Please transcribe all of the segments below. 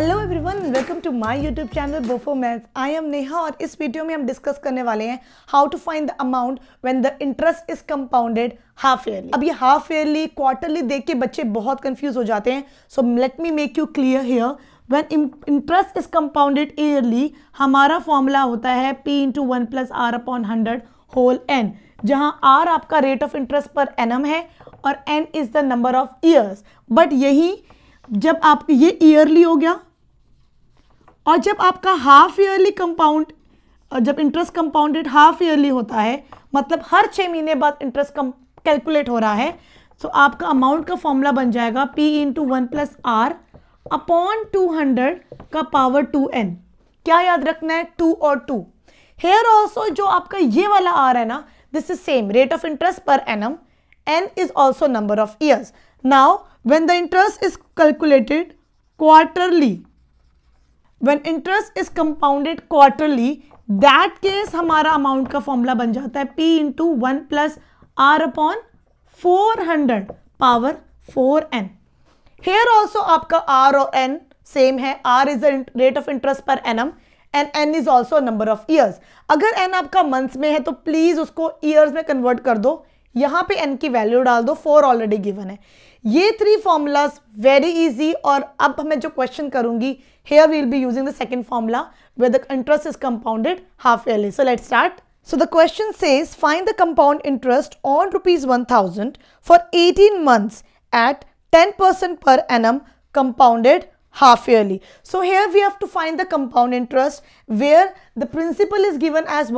Hello everyone welcome to my YouTube channel Bofo math I am Neha और इस video में हम डिस्कस करने वाले हैं how to find the amount when the interest is compounded half yearly अब ये हाफ ईयरली क्वार्टरली देख के बच्चे बहुत कंफ्यूज हो जाते हैं so let me make you clear here when interest is compounded yearly हमारा फॉर्मूला होता है P into one plus R upon hundred whole N जहाँ आर आपका rate of interest per annum है और N is the number of years but यही जब आप ये ईयरली हो गया और जब आपका हाफ ईयरली कंपाउंड जब इंटरेस्ट कंपाउंडेड हाफ ईयरली होता है मतलब हर छः महीने बाद इंटरेस्ट कम कैलकुलेट हो रहा है सो तो so आपका अमाउंट का फॉर्मूला बन जाएगा P into one plus R upon two hundred का पावर टू एन क्या याद रखना है टू और टू हेयर ऑल्सो जो आपका ये वाला आर है ना this is same rate of interest per N annum N is also number of years now when the interest is calculated quarterly when interest is compounded quarterly that case हमारा amount का formula बन जाता है P to one plus R upon four hundred power four N here also आपका R और N same है R is rate of interest per N annum and N is also number of years अगर N आपका months में है तो please उसको years में कन्वर्ट कर दो यहां पे n की वैल्यू डाल दो फोर ऑलरेडी गिवन है ये थ्री फॉर्मूलाज वेरी इजी और अब मैं जो क्वेश्चन करूंगी here will be using the second formula with interest is compounded half yearly so let start so the question says find the compound interest on rupees one thousand for eighteen months at ten percent per N एम कंपाउंडेड half yearly so here we to find the compound interest where the principal is given given as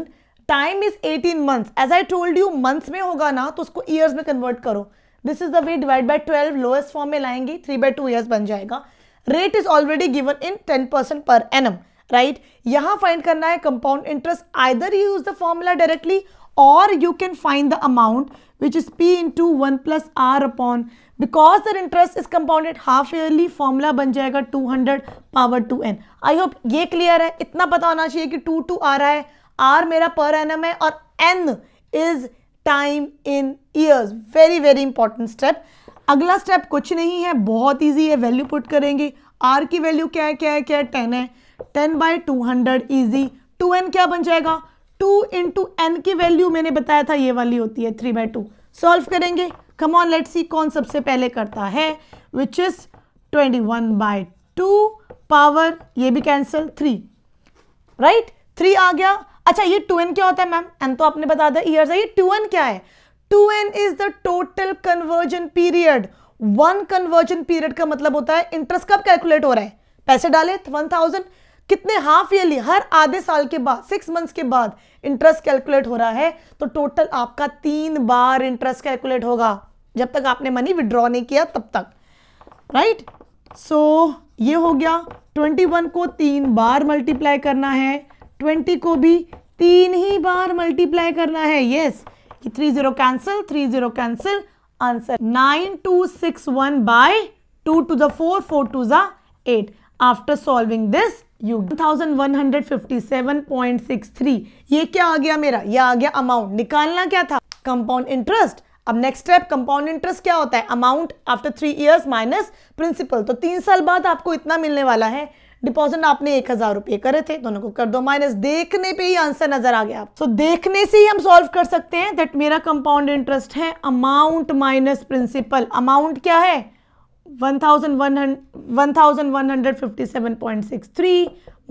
1000 time is 18 months as I told you months में होगा ना तो उसको years में convert करो this is the way divide by twelve lowest form में लाएंगे three by two years बन जाएगा rate is already given in ten percent per N annum right यहाँ फाइंड करना है compound interest either you use the formula directly और you can find the amount which is P into one plus R upon because दर interest is compounded half yearly formula बन जाएगा two hundred power two N I hope ये clear है इतना पता होना चाहिए कि टू टू आ रहा है आर मेरा पर एन है और N is time in years very very important step अगला स्टेप कुछ नहीं है बहुत ईजी है वैल्यू पुट करेंगे आर की वैल्यू क्या है क्या है क्या है टेन है ten by two hundred easy two N क्या बन जाएगा टू टू एन की वैल्यू मैंने बताया था ये वाली होती है थ्री बाई टू सॉल्व करेंगे कम ऑन लेट्स सी कौन सबसे पहले करता है which is twenty one by two power ये भी कैंसिल थ्री राइट थ्री आ गया अच्छा ये टू एन क्या होता है मैम एन तो आपने बता दिया ईयर्स ये टू एन क्या है two N is the total conversion period one conversion period का मतलब होता है इंटरेस्ट कब कैलकुलेट हो रहा है पैसे डाले वन थाउजेंड कितने हाफ ईयरली हर आधे साल के बाद सिक्स मंथ्स के बाद इंटरेस्ट कैलकुलेट हो रहा है तो टोटल आपका तीन बार इंटरेस्ट कैलकुलेट होगा जब तक आपने मनी विड्रॉ नहीं किया तब तक राइट right? सो so, ये हो गया ट्वेंटी वन को तीन बार मल्टीप्लाई करना है ट्वेंटी को भी तीन ही बार मल्टीप्लाई करना है yes three zero cancel three zero cancel answer nine two six one by two two the four four two the eight after solving this you thousand one hundred fifty seven point six three ये क्या आ गया मेरा ये आ गया amount निकालना क्या था compound interest अब नेक्स्ट स्टेप कंपाउंड इंटरेस्ट क्या होता है amount after three years minus principal तो तीन साल बाद आपको इतना मिलने वाला है डिपॉजिट आपने एक हजार रुपये करे थे दोनों को कर दो माइनस देखने पे ही आंसर नजर आ गया सो so, देखने से ही हम सॉल्व कर सकते हैं दैट मेरा कंपाउंड इंटरेस्ट है अमाउंट माइनस प्रिंसिपल अमाउंट क्या है 1157.63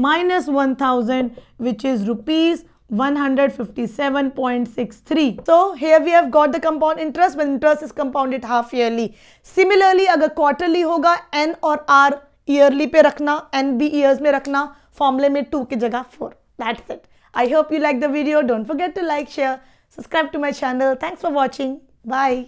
minus 1000 which is rupees 157.63. So here we have got the compound interest when interest is compounded half yearly. Similarly, अगर quarterly hoga, N or R yearly pe रखना N B years में रखना formula mein 2 ke jagah 4. That's it. I hope you like the video. Don't forget to like, share, subscribe to my channel. Thanks for watching. Bye.